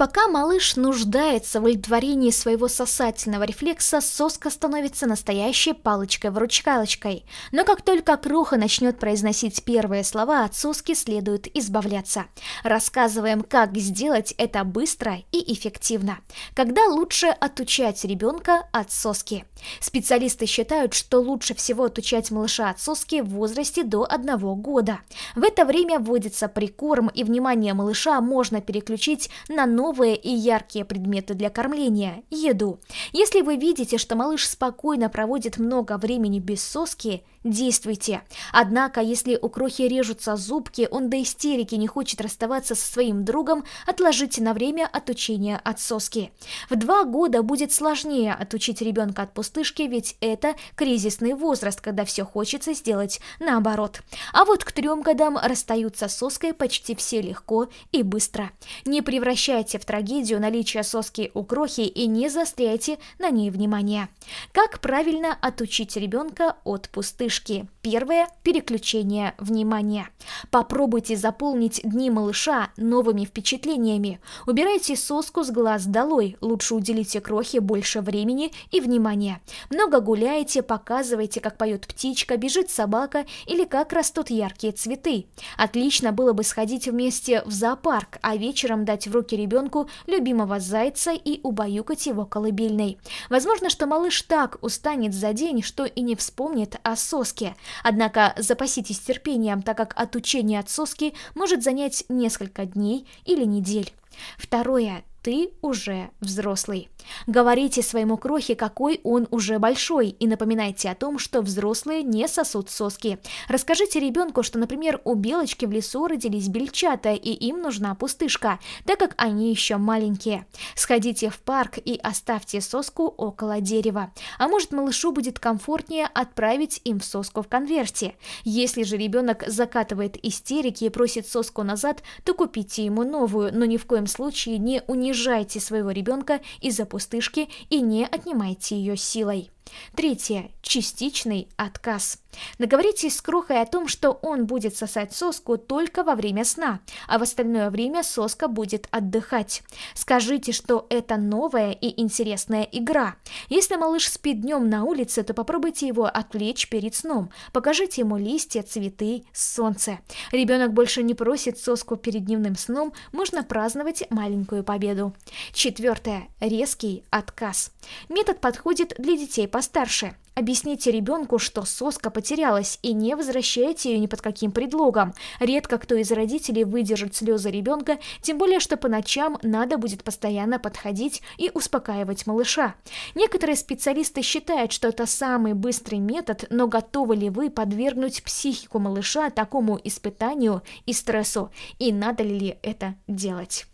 Пока малыш нуждается в удовлетворении своего сосательного рефлекса, соска становится настоящей палочкой-выручалочкой. Но как только кроха начнет произносить первые слова, от соски следует избавляться. Рассказываем, как сделать это быстро и эффективно. Когда лучше отучать ребенка от соски? Специалисты считают, что лучше всего отучать малыша от соски в возрасте до одного года. В это время вводится прикорм, и внимание малыша можно переключить на новые новые и яркие предметы для кормления – еду. Если вы видите, что малыш спокойно проводит много времени без соски, действуйте. Однако, если у крохи режутся зубки, он до истерики не хочет расставаться со своим другом, отложите на время отучение от соски. В два года будет сложнее отучить ребенка от пустышки, ведь это кризисный возраст, когда все хочется сделать наоборот. А вот к трем годам расстаются с соской почти все легко и быстро. Не превращайте в трагедию наличие соски у крохи и не застряйте на ней внимание. Как правильно отучить ребенка от пустышки? Первое – переключение внимания. Попробуйте заполнить дни малыша новыми впечатлениями. Убирайте соску с глаз долой, лучше уделите крохе больше времени и внимания. Много гуляйте, показывайте, как поет птичка, бежит собака или как растут яркие цветы. Отлично было бы сходить вместе в зоопарк, а вечером дать в руки ребенку ушанку, любимого зайца и убаюкать его колыбельной. Возможно, что малыш так устанет за день, что и не вспомнит о соске. Однако запаситесь терпением, так как отучение от соски может занять несколько дней или недель. Второе. Ты уже взрослый. Говорите своему крохе, какой он уже большой, и напоминайте о том, что взрослые не сосут соски. Расскажите ребенку, что, например, у белочки в лесу родились бельчата, и им нужна пустышка, так как они еще маленькие. Сходите в парк и оставьте соску около дерева. А может, малышу будет комфортнее отправить им соску в конверте. Если же ребенок закатывает истерики и просит соску назад, то купите ему новую, но ни в коем случае не унижайте своего ребенка из-за пустышки и не отнимайте ее силой. Третье. Частичный отказ. Договоритесь с крохой о том, что он будет сосать соску только во время сна, а в остальное время соска будет отдыхать. Скажите, что это новая и интересная игра. Если малыш спит днем на улице, то попробуйте его отвлечь перед сном. Покажите ему листья, цветы, солнце. Ребенок больше не просит соску перед дневным сном, можно праздновать маленькую победу. Четвертое. Резкий отказ. Метод подходит для детей постарше. Объясните ребенку, что соска потерялась, и не возвращайте ее ни под каким предлогом. Редко кто из родителей выдержит слезы ребенка, тем более, что по ночам надо будет постоянно подходить и успокаивать малыша. Некоторые специалисты считают, что это самый быстрый метод, но готовы ли вы подвергнуть психику малыша такому испытанию и стрессу, и надо ли это делать?